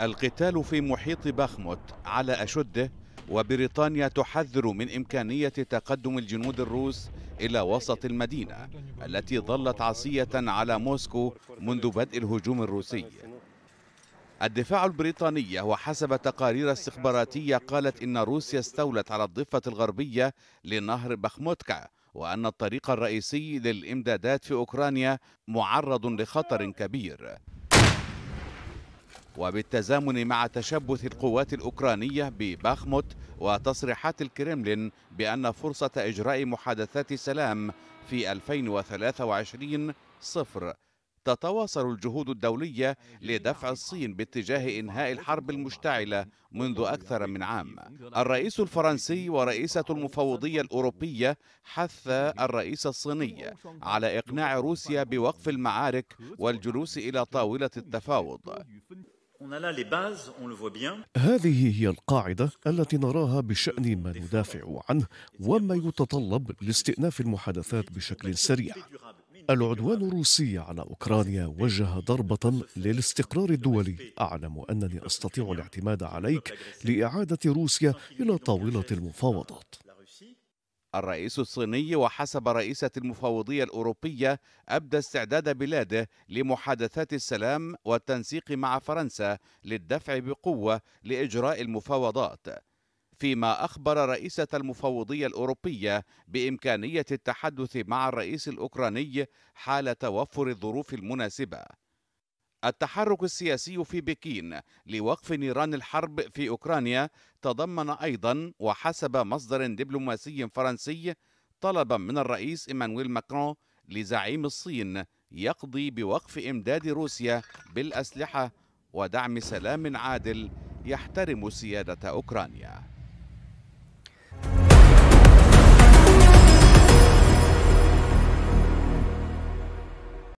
القتال في محيط باخموت على أشده وبريطانيا تحذر من إمكانية تقدم الجنود الروس إلى وسط المدينة التي ظلت عصية على موسكو منذ بدء الهجوم الروسي الدفاع البريطاني وحسب تقارير استخباراتية قالت إن روسيا استولت على الضفة الغربية لنهر بخموتكا وأن الطريق الرئيسي للإمدادات في أوكرانيا معرض لخطر كبير وبالتزامن مع تشبث القوات الأوكرانية بباخموت وتصريحات الكرملين بأن فرصة إجراء محادثات سلام في 2023 صفر تتواصل الجهود الدولية لدفع الصين باتجاه إنهاء الحرب المشتعلة منذ أكثر من عام الرئيس الفرنسي ورئيسة المفوضية الأوروبية حث الرئيس الصيني على إقناع روسيا بوقف المعارك والجلوس إلى طاولة التفاوض هذه هي القاعدة التي نراها بشأن ما ندافع عنه وما يتطلب لاستئناف المحادثات بشكل سريع. العدوان الروسي على أوكرانيا وجه ضربة للاستقرار الدولي أعلم أنني أستطيع الاعتماد عليك لإعادة روسيا إلى طاولة المفاوضات الرئيس الصيني وحسب رئيسة المفوضية الأوروبية أبدى استعداد بلاده لمحادثات السلام والتنسيق مع فرنسا للدفع بقوة لإجراء المفاوضات فيما أخبر رئيسة المفوضية الأوروبية بإمكانية التحدث مع الرئيس الأوكراني حال توفر الظروف المناسبة التحرك السياسي في بكين لوقف نيران الحرب في اوكرانيا تضمن ايضا وحسب مصدر دبلوماسي فرنسي طلبا من الرئيس ايمانويل ماكرون لزعيم الصين يقضي بوقف امداد روسيا بالاسلحه ودعم سلام عادل يحترم سياده اوكرانيا